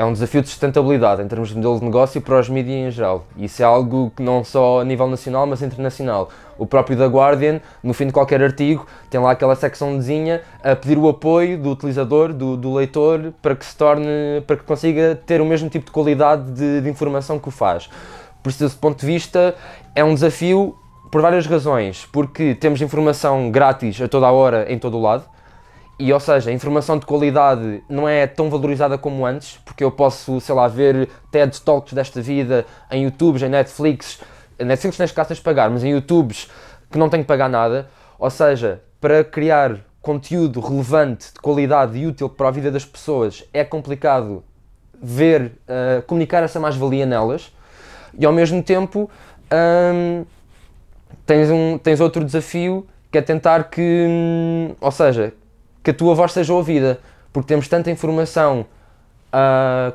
é um desafio de sustentabilidade em termos de modelo de negócio para os mídias em geral. Isso é algo que não só a nível nacional, mas internacional. O próprio The Guardian, no fim de qualquer artigo, tem lá aquela secçãozinha a pedir o apoio do utilizador, do, do leitor, para que se torne, para que consiga ter o mesmo tipo de qualidade de, de informação que o faz. Por esse ponto de vista, é um desafio por várias razões. Porque temos informação grátis a toda a hora, em todo o lado e ou seja, a informação de qualidade não é tão valorizada como antes, porque eu posso, sei lá, ver TED Talks desta vida em YouTubes, em Netflix, Netflix nem caso de pagar, mas em YouTubes que não tenho que pagar nada. Ou seja, para criar conteúdo relevante, de qualidade e útil para a vida das pessoas é complicado ver, uh, comunicar essa mais-valia nelas e ao mesmo tempo um, tens, um, tens outro desafio que é tentar que, hum, ou seja, que a tua voz seja ouvida, porque temos tanta informação, uh,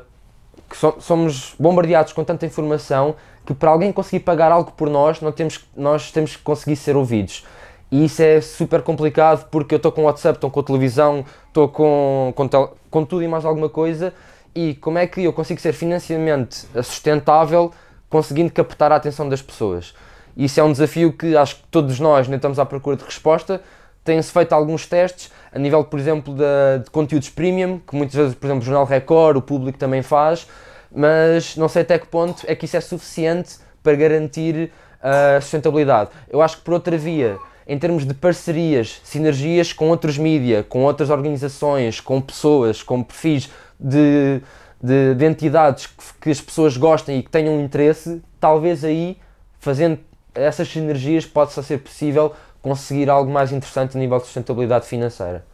que so somos bombardeados com tanta informação que para alguém conseguir pagar algo por nós, não temos, nós temos que conseguir ser ouvidos. E isso é super complicado porque eu estou com WhatsApp, estou com televisão, estou com, com, com, tudo e mais alguma coisa. E como é que eu consigo ser financeiramente sustentável conseguindo captar a atenção das pessoas? Isso é um desafio que acho que todos nós nem estamos à procura de resposta, têm-se feito alguns testes a nível, por exemplo, de, de conteúdos premium, que muitas vezes, por exemplo, o Jornal Record, o público também faz, mas não sei até que ponto é que isso é suficiente para garantir a ah, sustentabilidade. Eu acho que por outra via, em termos de parcerias, sinergias com outros mídia, com outras organizações, com pessoas, com perfis de, de, de entidades que, que, as pessoas gostem e que tenham interesse, talvez aí, fazendo essas sinergias, possa ser possível conseguir algo mais interessante a nível de sustentabilidade financeira.